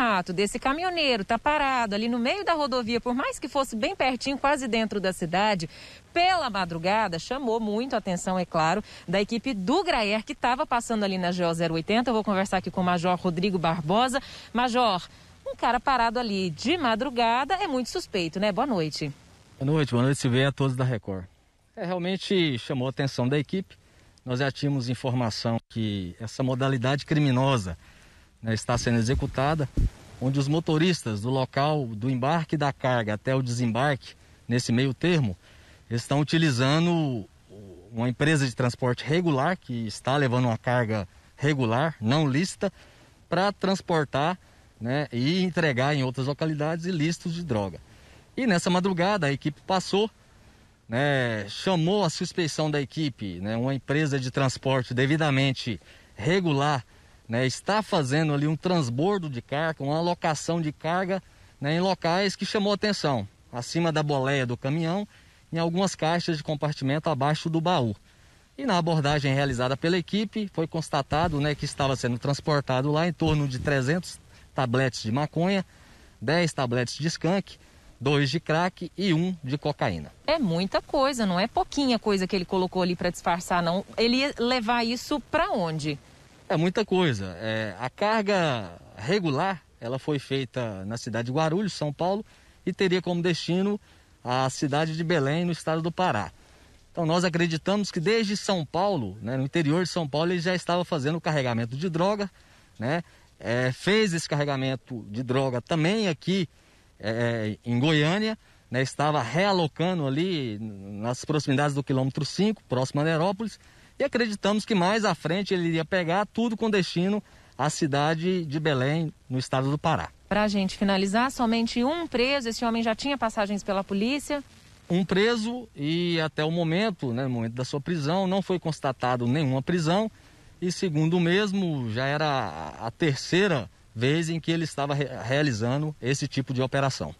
fato desse caminhoneiro estar tá parado ali no meio da rodovia, por mais que fosse bem pertinho, quase dentro da cidade, pela madrugada, chamou muito a atenção, é claro, da equipe do Graer, que estava passando ali na GO 080. Eu vou conversar aqui com o Major Rodrigo Barbosa. Major, um cara parado ali de madrugada é muito suspeito, né? Boa noite. Boa noite, boa noite, Silveira, a todos da Record. É, realmente chamou a atenção da equipe. Nós já tínhamos informação que essa modalidade criminosa né, está sendo executada, onde os motoristas do local do embarque da carga até o desembarque, nesse meio termo, estão utilizando uma empresa de transporte regular, que está levando uma carga regular, não lícita, para transportar né, e entregar em outras localidades listos de droga. E nessa madrugada a equipe passou, né, chamou a suspeição da equipe, né, uma empresa de transporte devidamente regular né, está fazendo ali um transbordo de carga, uma alocação de carga né, em locais que chamou atenção, acima da boleia do caminhão, em algumas caixas de compartimento abaixo do baú. E na abordagem realizada pela equipe, foi constatado né, que estava sendo transportado lá em torno de 300 tabletes de maconha, 10 tabletes de skunk, dois de crack e um de cocaína. É muita coisa, não é pouquinha coisa que ele colocou ali para disfarçar, não. Ele ia levar isso para onde? É muita coisa. É, a carga regular ela foi feita na cidade de Guarulhos, São Paulo, e teria como destino a cidade de Belém, no estado do Pará. Então nós acreditamos que desde São Paulo, né, no interior de São Paulo, ele já estava fazendo o carregamento de droga, né? É, fez esse carregamento de droga também aqui é, em Goiânia, né, estava realocando ali nas proximidades do quilômetro 5, próximo a Nerópolis, e acreditamos que mais à frente ele iria pegar tudo com destino à cidade de Belém, no estado do Pará. Para a gente finalizar, somente um preso, esse homem já tinha passagens pela polícia? Um preso e até o momento, né, no momento da sua prisão, não foi constatado nenhuma prisão e segundo o mesmo, já era a terceira vez em que ele estava re realizando esse tipo de operação.